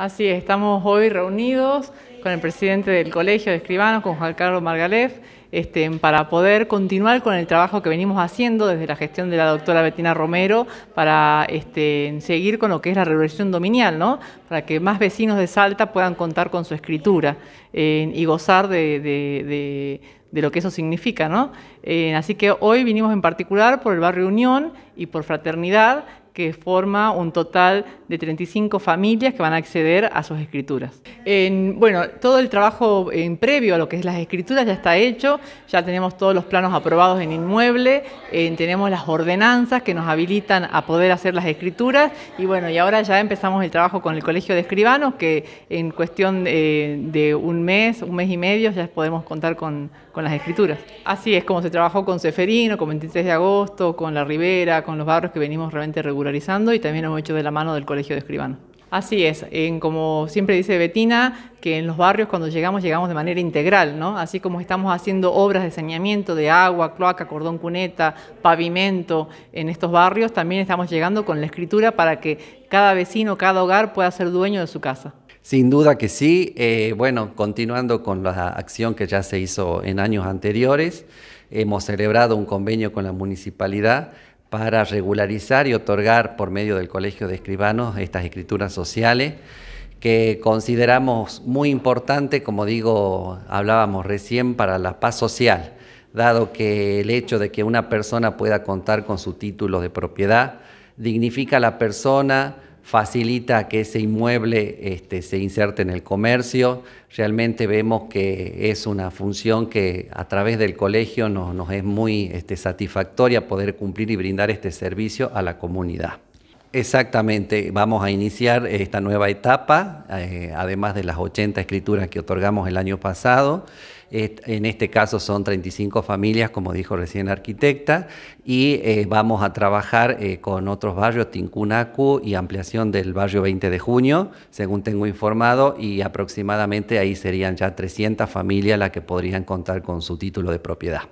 Así es, estamos hoy reunidos con el presidente del Colegio de Escribanos, con Juan Carlos Margalef, este, para poder continuar con el trabajo que venimos haciendo desde la gestión de la doctora Betina Romero para este, seguir con lo que es la revolución dominial, ¿no? para que más vecinos de Salta puedan contar con su escritura eh, y gozar de, lo que eso significa. ¿no? Eh, así que hoy vinimos en particular por el barrio Unión y por Fraternidad, que forma un total de 35 familias que van a acceder a sus escrituras. En, bueno, todo el trabajo en previo a lo que es las escrituras ya está hecho, ya tenemos todos los planos aprobados en inmueble, eh, tenemos las ordenanzas que nos habilitan a poder hacer las escrituras y bueno, y ahora ya empezamos el trabajo con el Colegio de Escribanos que en cuestión eh, de, un mes, un mes y medio ya podemos contar con, con las escrituras. Así es como se trabajó con Seferino, con 23 de agosto, con La Ribera, con los barrios que venimos realmente regularizando y también hemos hecho de la mano del Colegio de escribano. Así es, en, como siempre dice Betina, que en los barrios cuando llegamos llegamos de manera integral, Así como estamos haciendo obras de saneamiento de agua, cloaca, cordón cuneta, pavimento en estos barrios, también estamos llegando con la escritura para que cada vecino, cada hogar pueda ser dueño de su casa. Sin duda que sí. Eh, bueno, continuando con la acción que ya se hizo en años anteriores, hemos celebrado un convenio con la municipalidad para regularizar y otorgar por medio del Colegio de Escribanos estas escrituras sociales que consideramos muy importante, como digo, hablábamos recién, para la paz social, dado que el hecho de que una persona pueda contar con su título de propiedad dignifica a la persona, facilita que ese inmueble este, se inserte en el comercio. Realmente vemos que es una función que a través del colegio nos, es muy este, satisfactoria poder cumplir y brindar este servicio a la comunidad. Exactamente, vamos a iniciar esta nueva etapa, eh, además de las 80 escrituras que otorgamos el año pasado. En este caso son 35 familias, como dijo recién la arquitecta, y eh, vamos a trabajar eh, con otros barrios, Tincunacu y ampliación del barrio 20 de junio, según tengo informado, y aproximadamente ahí serían ya 300 familias las que podrían contar con su título de propiedad.